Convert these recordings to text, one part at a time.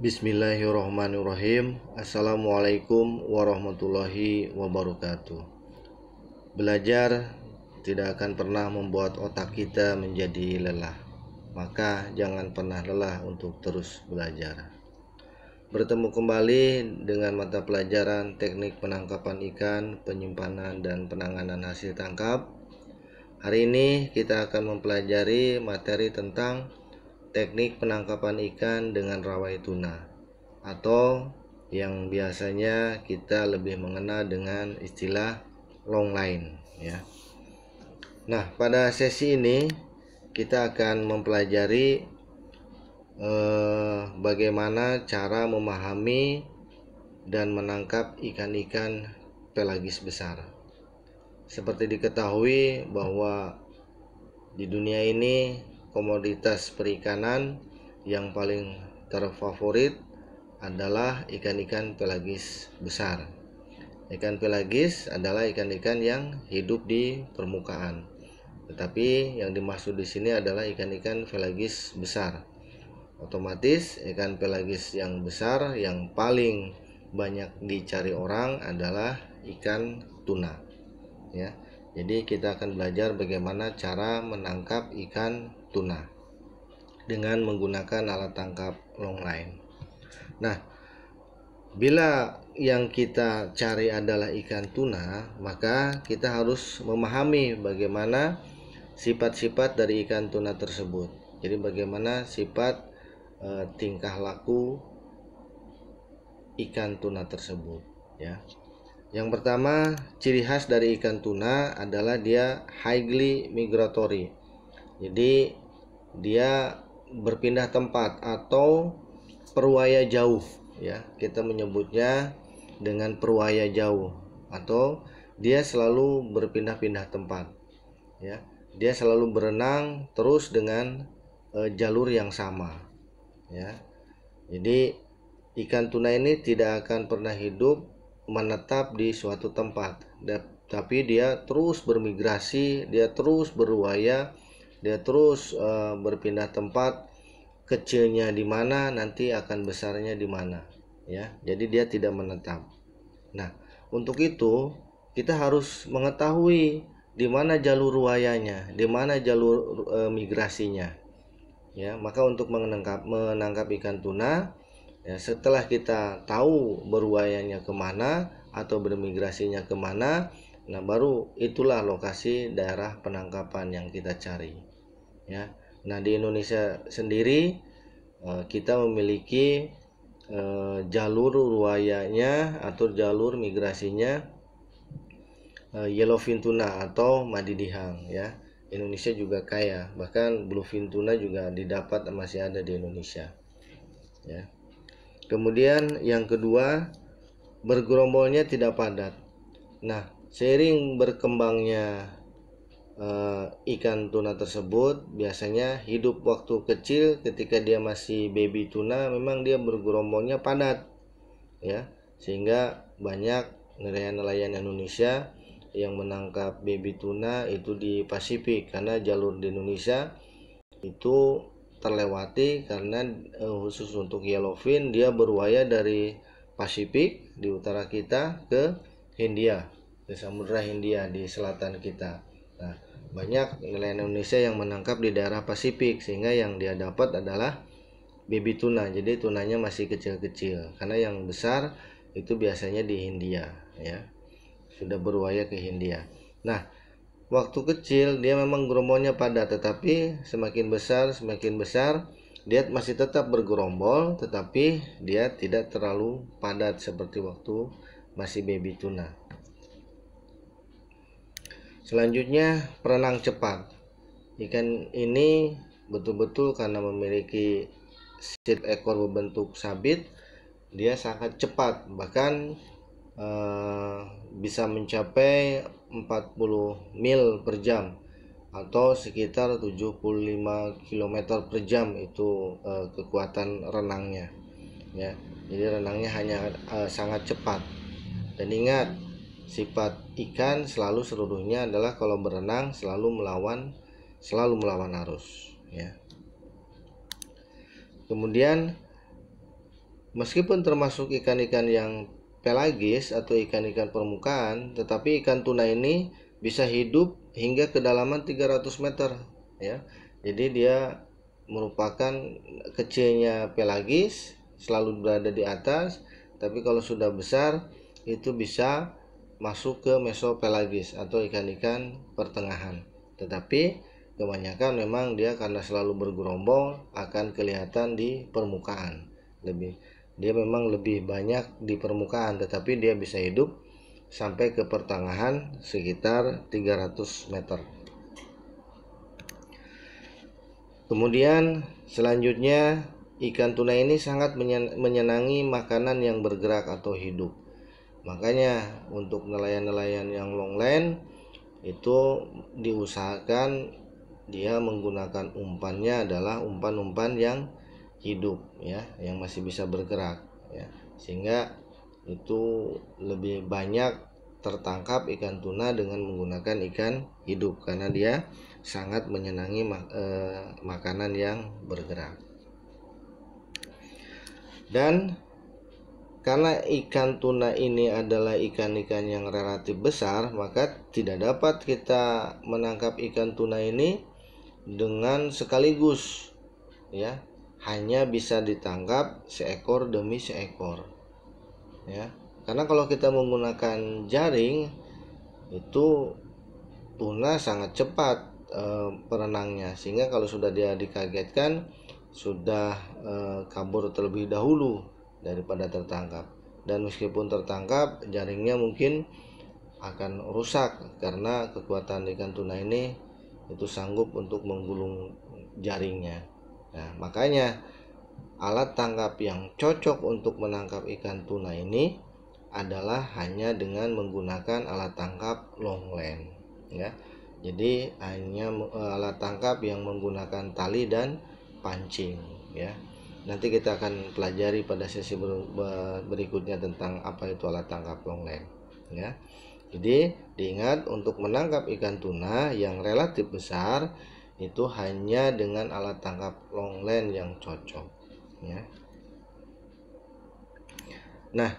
Bismillahirrahmanirrahim Assalamualaikum warahmatullahi wabarakatuh Belajar tidak akan pernah membuat otak kita menjadi lelah Maka jangan pernah lelah untuk terus belajar Bertemu kembali dengan mata pelajaran teknik penangkapan ikan, penyimpanan, dan penanganan hasil tangkap Hari ini kita akan mempelajari materi tentang teknik penangkapan ikan dengan rawai tuna atau yang biasanya kita lebih mengenal dengan istilah long line ya. Nah, pada sesi ini kita akan mempelajari eh, bagaimana cara memahami dan menangkap ikan-ikan pelagis besar. Seperti diketahui bahwa di dunia ini komoditas perikanan yang paling terfavorit adalah ikan-ikan pelagis besar. Ikan pelagis adalah ikan-ikan yang hidup di permukaan. Tetapi yang dimaksud di sini adalah ikan-ikan pelagis besar. Otomatis ikan pelagis yang besar yang paling banyak dicari orang adalah ikan tuna. Ya. Jadi kita akan belajar bagaimana cara menangkap ikan tuna dengan menggunakan alat tangkap longline. Nah, bila yang kita cari adalah ikan tuna, maka kita harus memahami bagaimana sifat-sifat dari ikan tuna tersebut. Jadi bagaimana sifat e, tingkah laku ikan tuna tersebut, ya. Yang pertama, ciri khas dari ikan tuna adalah dia highly migratory. Jadi dia berpindah tempat atau perwaya jauh ya. Kita menyebutnya dengan perwaya jauh atau dia selalu berpindah-pindah tempat. Ya. Dia selalu berenang terus dengan e, jalur yang sama. Ya. Jadi ikan tuna ini tidak akan pernah hidup menetap di suatu tempat tapi dia terus bermigrasi dia terus berwaya dia terus uh, berpindah tempat kecilnya di mana nanti akan besarnya di mana ya jadi dia tidak menetap nah untuk itu kita harus mengetahui di mana jalur ruayanya di mana jalur uh, migrasinya ya maka untuk menangkap menangkap ikan tuna ya, setelah kita tahu berwayanya kemana atau bermigrasinya kemana nah baru itulah lokasi daerah penangkapan yang kita cari ya nah di Indonesia sendiri eh, kita memiliki eh, jalur ruayanya atau jalur migrasinya eh, yellowfin tuna atau madidihang ya Indonesia juga kaya bahkan bluefin tuna juga didapat masih ada di Indonesia ya Kemudian yang kedua, bergerombolnya tidak padat. Nah, seiring berkembangnya e, ikan tuna tersebut, biasanya hidup waktu kecil ketika dia masih baby tuna, memang dia bergerombolnya padat. Ya, sehingga banyak nelayan-nelayan Indonesia yang menangkap baby tuna itu di Pasifik karena jalur di Indonesia itu terlewati karena eh, khusus untuk yellowfin dia berwaya dari Pasifik di utara kita ke Hindia, ke Samudra Hindia di selatan kita. Nah, banyak nelayan Indonesia yang menangkap di daerah Pasifik sehingga yang dia dapat adalah baby tuna. Jadi tunanya masih kecil-kecil karena yang besar itu biasanya di Hindia ya. Sudah berwaya ke Hindia. Nah, waktu kecil dia memang gerombolnya padat tetapi semakin besar semakin besar dia masih tetap bergerombol tetapi dia tidak terlalu padat seperti waktu masih baby tuna. Selanjutnya perenang cepat. Ikan ini betul-betul karena memiliki sirip ekor berbentuk sabit, dia sangat cepat bahkan eh, bisa mencapai 40 mil per jam atau sekitar 75 km per jam itu uh, kekuatan renangnya ya jadi renangnya hanya uh, sangat cepat dan ingat sifat ikan selalu seluruhnya adalah kalau berenang selalu melawan selalu melawan arus ya kemudian meskipun termasuk ikan-ikan yang pelagis atau ikan-ikan permukaan, tetapi ikan tuna ini bisa hidup hingga kedalaman 300 meter ya. Jadi dia merupakan kecilnya pelagis selalu berada di atas, tapi kalau sudah besar itu bisa masuk ke mesopelagis atau ikan-ikan pertengahan. Tetapi kebanyakan memang dia karena selalu bergerombol akan kelihatan di permukaan lebih dia memang lebih banyak di permukaan tetapi dia bisa hidup sampai ke pertengahan sekitar 300 meter kemudian selanjutnya ikan tuna ini sangat menyenangi makanan yang bergerak atau hidup makanya untuk nelayan-nelayan yang long longline itu diusahakan dia menggunakan umpannya adalah umpan-umpan yang hidup ya yang masih bisa bergerak ya sehingga itu lebih banyak tertangkap ikan tuna dengan menggunakan ikan hidup karena dia sangat menyenangi mak eh, makanan yang bergerak dan karena ikan tuna ini adalah ikan-ikan yang relatif besar, maka tidak dapat kita menangkap ikan tuna ini dengan sekaligus ya hanya bisa ditangkap seekor demi seekor ya karena kalau kita menggunakan jaring itu tuna sangat cepat e, perenangnya sehingga kalau sudah dia dikagetkan sudah e, kabur terlebih dahulu daripada tertangkap dan meskipun tertangkap jaringnya mungkin akan rusak karena kekuatan ikan tuna ini itu sanggup untuk menggulung jaringnya Nah, makanya alat tangkap yang cocok untuk menangkap ikan tuna ini adalah hanya dengan menggunakan alat tangkap longline ya. Jadi hanya e, alat tangkap yang menggunakan tali dan pancing ya. Nanti kita akan pelajari pada sesi berikutnya tentang apa itu alat tangkap longline ya. Jadi diingat untuk menangkap ikan tuna yang relatif besar itu hanya dengan alat tangkap longline yang cocok ya. Nah,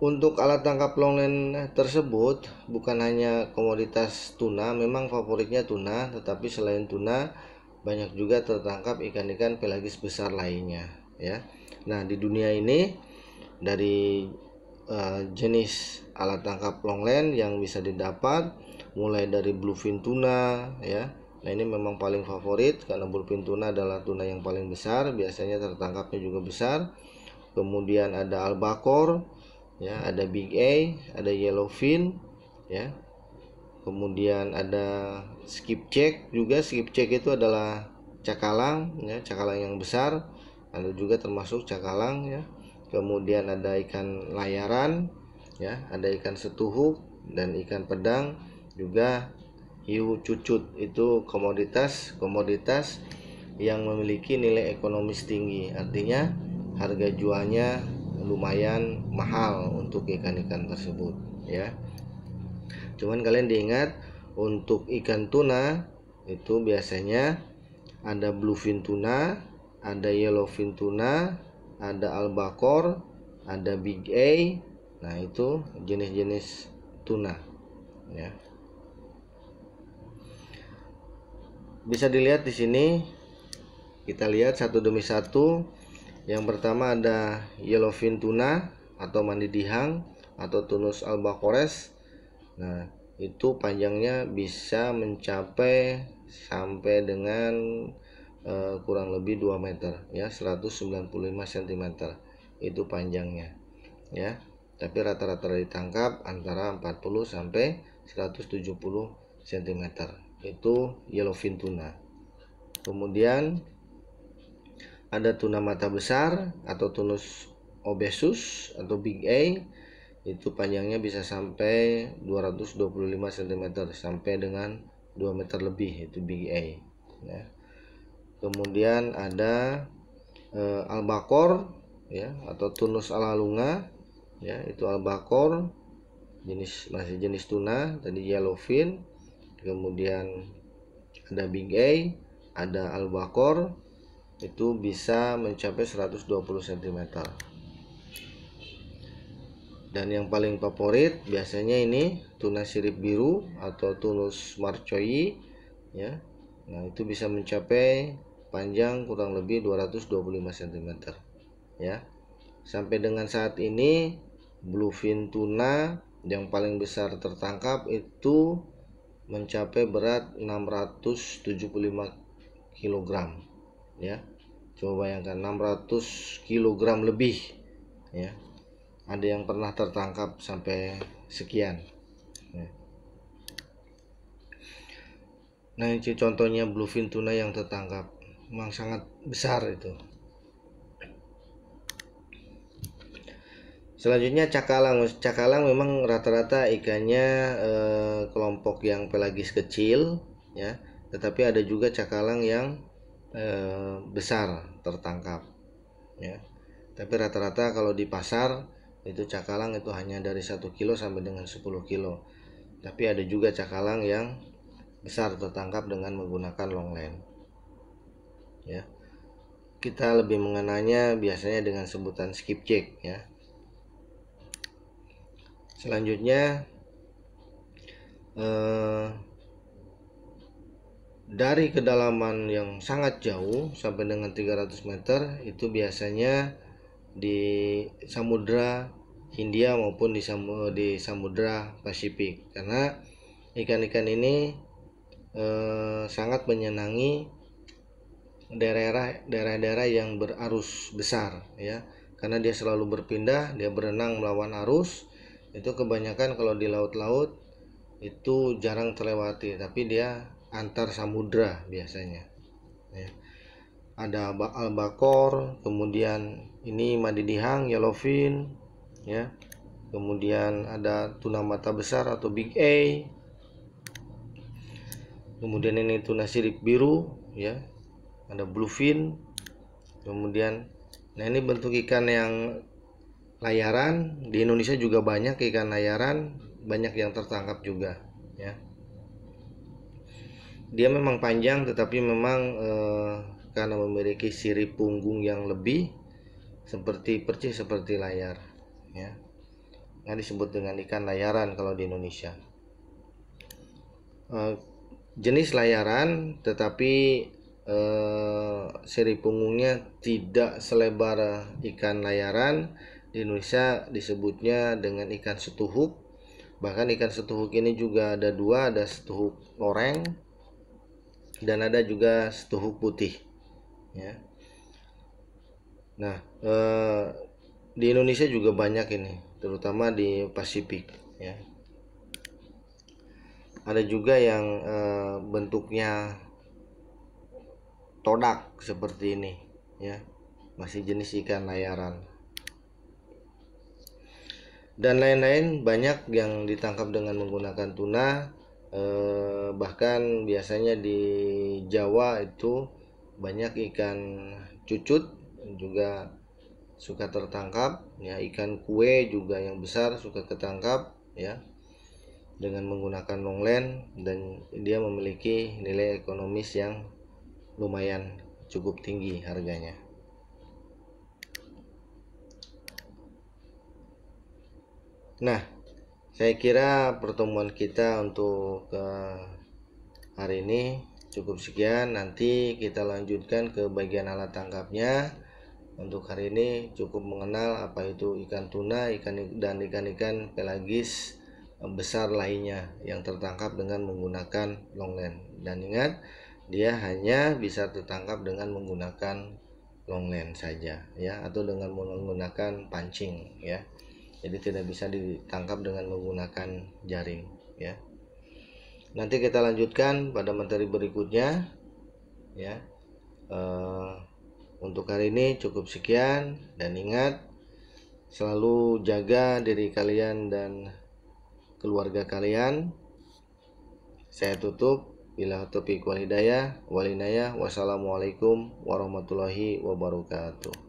untuk alat tangkap longline tersebut bukan hanya komoditas tuna, memang favoritnya tuna, tetapi selain tuna banyak juga tertangkap ikan-ikan pelagis besar lainnya ya. Nah, di dunia ini dari uh, jenis alat tangkap longline yang bisa didapat mulai dari bluefin tuna ya Nah ini memang paling favorit karena bluefin tuna adalah tuna yang paling besar, biasanya tertangkapnya juga besar. Kemudian ada albacore, ya, ada big A, ada yellowfin, ya. Kemudian ada skip check juga, skip check itu adalah cakalang, ya, cakalang yang besar. Ada juga termasuk cakalang, ya kemudian ada ikan layaran ya ada ikan setuhuk dan ikan pedang juga hiu cucut itu komoditas komoditas yang memiliki nilai ekonomis tinggi artinya harga jualnya lumayan mahal untuk ikan-ikan tersebut ya cuman kalian diingat untuk ikan tuna itu biasanya ada bluefin tuna ada yellowfin tuna ada Albacor, ada big A. Nah, itu jenis-jenis tuna ya. Bisa dilihat di sini kita lihat satu demi satu. Yang pertama ada yellowfin tuna atau mandi dihang atau tunus albacores. Nah, itu panjangnya bisa mencapai sampai dengan Eh, kurang lebih 2 meter ya 195 cm itu panjangnya ya tapi rata-rata ditangkap antara 40 sampai 170 cm itu yellowfin tuna kemudian ada tuna mata besar atau tunus obesus atau big A itu panjangnya bisa sampai 225 cm sampai dengan 2 meter lebih itu big A ya kemudian ada e, eh, albakor ya atau tunus alalunga ya itu albakor jenis masih jenis tuna tadi yellowfin kemudian ada big A ada albakor itu bisa mencapai 120 cm dan yang paling favorit biasanya ini tuna sirip biru atau tunus marcoi ya nah itu bisa mencapai panjang kurang lebih 225 cm ya sampai dengan saat ini bluefin tuna yang paling besar tertangkap itu mencapai berat 675 kg ya coba bayangkan 600 kg lebih ya ada yang pernah tertangkap sampai sekian ya. nah ini contohnya bluefin tuna yang tertangkap memang sangat besar itu Selanjutnya cakalang, cakalang memang rata-rata ikannya eh, kelompok yang pelagis kecil, ya. Tetapi ada juga cakalang yang eh, besar tertangkap, ya. Tapi rata-rata kalau di pasar itu cakalang itu hanya dari 1 kilo sampai dengan 10 kilo. Tapi ada juga cakalang yang besar tertangkap dengan menggunakan longline ya kita lebih mengenalnya biasanya dengan sebutan skipjack ya selanjutnya eh, dari kedalaman yang sangat jauh sampai dengan 300 meter itu biasanya di samudra Hindia maupun di di samudra Pasifik karena ikan-ikan ini eh, sangat menyenangi daerah-daerah daerah yang berarus besar ya karena dia selalu berpindah dia berenang melawan arus itu kebanyakan kalau di laut-laut itu jarang terlewati tapi dia antar samudra biasanya ya. ada bakor kemudian ini madidihang yellowfin ya kemudian ada tuna mata besar atau big A kemudian ini tuna sirip biru ya ada bluefin kemudian nah ini bentuk ikan yang layaran di Indonesia juga banyak ikan layaran banyak yang tertangkap juga ya dia memang panjang tetapi memang eh, karena memiliki sirip punggung yang lebih seperti percis seperti layar ya yang nah, disebut dengan ikan layaran kalau di Indonesia eh, jenis layaran tetapi eh, seri punggungnya tidak selebar ikan layaran di Indonesia disebutnya dengan ikan setuhuk bahkan ikan setuhuk ini juga ada dua ada setuhuk oreng dan ada juga setuhuk putih ya nah eh, di Indonesia juga banyak ini terutama di Pasifik ya ada juga yang eh, bentuknya todak seperti ini ya masih jenis ikan layaran dan lain-lain banyak yang ditangkap dengan menggunakan tuna eh, bahkan biasanya di Jawa itu banyak ikan cucut juga suka tertangkap ya ikan kue juga yang besar suka ketangkap ya dengan menggunakan longline dan dia memiliki nilai ekonomis yang lumayan cukup tinggi harganya nah saya kira pertemuan kita untuk eh, hari ini cukup sekian nanti kita lanjutkan ke bagian alat tangkapnya untuk hari ini cukup mengenal apa itu ikan tuna ikan dan ikan-ikan pelagis besar lainnya yang tertangkap dengan menggunakan longline dan ingat dia hanya bisa tertangkap dengan menggunakan long lens saja ya atau dengan menggunakan pancing ya jadi tidak bisa ditangkap dengan menggunakan jaring ya nanti kita lanjutkan pada materi berikutnya ya uh, untuk hari ini cukup sekian dan ingat selalu jaga diri kalian dan keluarga kalian saya tutup Bila topik walidaya, walinaya, wassalamualaikum warahmatullahi wabarakatuh.